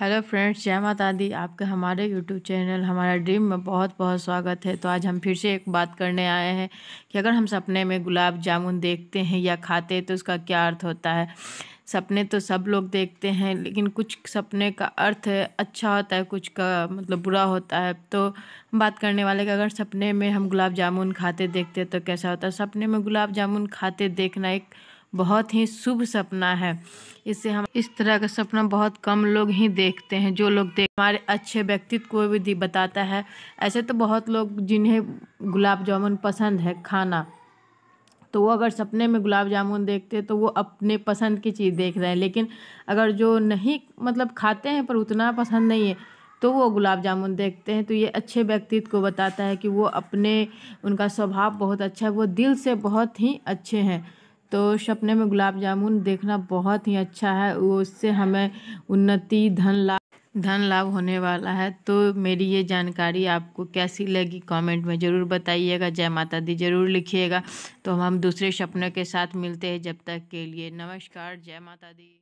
hello friends जय माता दी आपका हमारे यूट्यूब चैनल हमारा ड्रीम में बहुत बहुत स्वागत है तो आज हम फिर से एक बात करने आए हैं कि अगर हम सपने में गुलाब जामुन देखते हैं या खाते हैं तो उसका क्या अर्थ होता है सपने तो सब लोग देखते हैं लेकिन कुछ सपने का अर्थ अच्छा होता है कुछ का मतलब बुरा होता है तो हम बात करने वाले कि अगर सपने में हम गुलाब जामुन खाते देखते तो कैसा होता है सपने में गुलाब जामुन खाते देखना एक बहुत ही शुभ सपना है इससे हम इस तरह का सपना बहुत कम लोग ही देखते हैं जो लोग देख हमारे अच्छे व्यक्तित्व को भी बताता है ऐसे तो बहुत लोग जिन्हें गुलाब जामुन पसंद है खाना तो वो अगर सपने में गुलाब जामुन देखते हैं तो वो अपने पसंद की चीज़ देख रहे हैं लेकिन अगर जो नहीं मतलब खाते हैं पर उतना पसंद नहीं है तो वो गुलाब जामुन देखते हैं तो ये अच्छे व्यक्तित्व को बताता है कि वो अपने उनका स्वभाव बहुत अच्छा है वो दिल से बहुत ही अच्छे हैं तो सपने में गुलाब जामुन देखना बहुत ही अच्छा है उससे हमें उन्नति धन लाभ धन लाभ होने वाला है तो मेरी ये जानकारी आपको कैसी लगी कमेंट में ज़रूर बताइएगा जय माता दी ज़रूर लिखिएगा तो हम दूसरे सपनों के साथ मिलते हैं जब तक के लिए नमस्कार जय माता दी